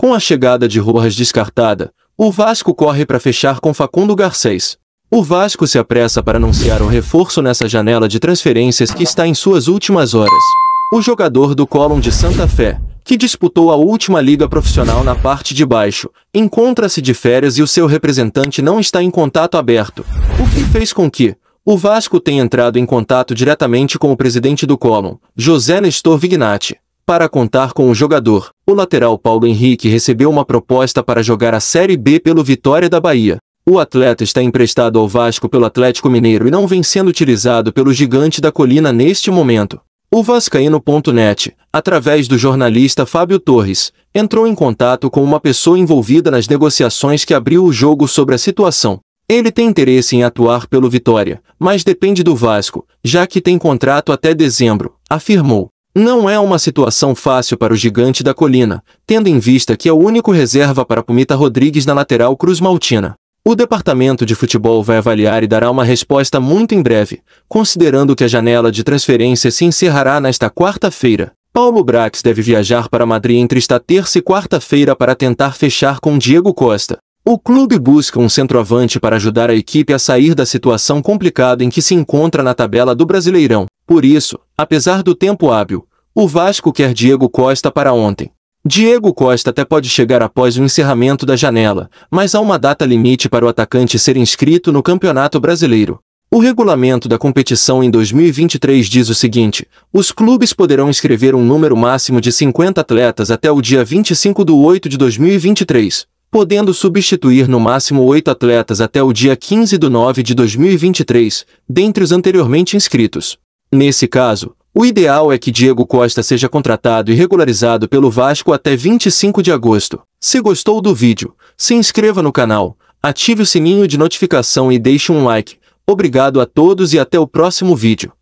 Com a chegada de Rojas descartada, o Vasco corre para fechar com Facundo Garcês. O Vasco se apressa para anunciar um reforço nessa janela de transferências que está em suas últimas horas. O jogador do Colón de Santa Fé, que disputou a última liga profissional na parte de baixo, encontra-se de férias e o seu representante não está em contato aberto, o que fez com que o Vasco tenha entrado em contato diretamente com o presidente do Colón, José Nestor Vignati para contar com o jogador. O lateral Paulo Henrique recebeu uma proposta para jogar a Série B pelo Vitória da Bahia. O atleta está emprestado ao Vasco pelo Atlético Mineiro e não vem sendo utilizado pelo gigante da colina neste momento. O Vascaíno.net, através do jornalista Fábio Torres, entrou em contato com uma pessoa envolvida nas negociações que abriu o jogo sobre a situação. Ele tem interesse em atuar pelo Vitória, mas depende do Vasco, já que tem contrato até dezembro, afirmou. Não é uma situação fácil para o gigante da colina, tendo em vista que é o único reserva para Pumita Rodrigues na lateral Cruz Maltina. O departamento de futebol vai avaliar e dará uma resposta muito em breve, considerando que a janela de transferência se encerrará nesta quarta-feira. Paulo Brax deve viajar para Madrid entre esta terça e quarta-feira para tentar fechar com Diego Costa. O clube busca um centroavante para ajudar a equipe a sair da situação complicada em que se encontra na tabela do Brasileirão. Por isso, apesar do tempo hábil, o Vasco quer Diego Costa para ontem. Diego Costa até pode chegar após o encerramento da janela, mas há uma data limite para o atacante ser inscrito no Campeonato Brasileiro. O regulamento da competição em 2023 diz o seguinte: os clubes poderão inscrever um número máximo de 50 atletas até o dia 25 de 8 de 2023, podendo substituir no máximo 8 atletas até o dia 15 de 9 de 2023, dentre os anteriormente inscritos. Nesse caso, o ideal é que Diego Costa seja contratado e regularizado pelo Vasco até 25 de agosto. Se gostou do vídeo, se inscreva no canal, ative o sininho de notificação e deixe um like. Obrigado a todos e até o próximo vídeo.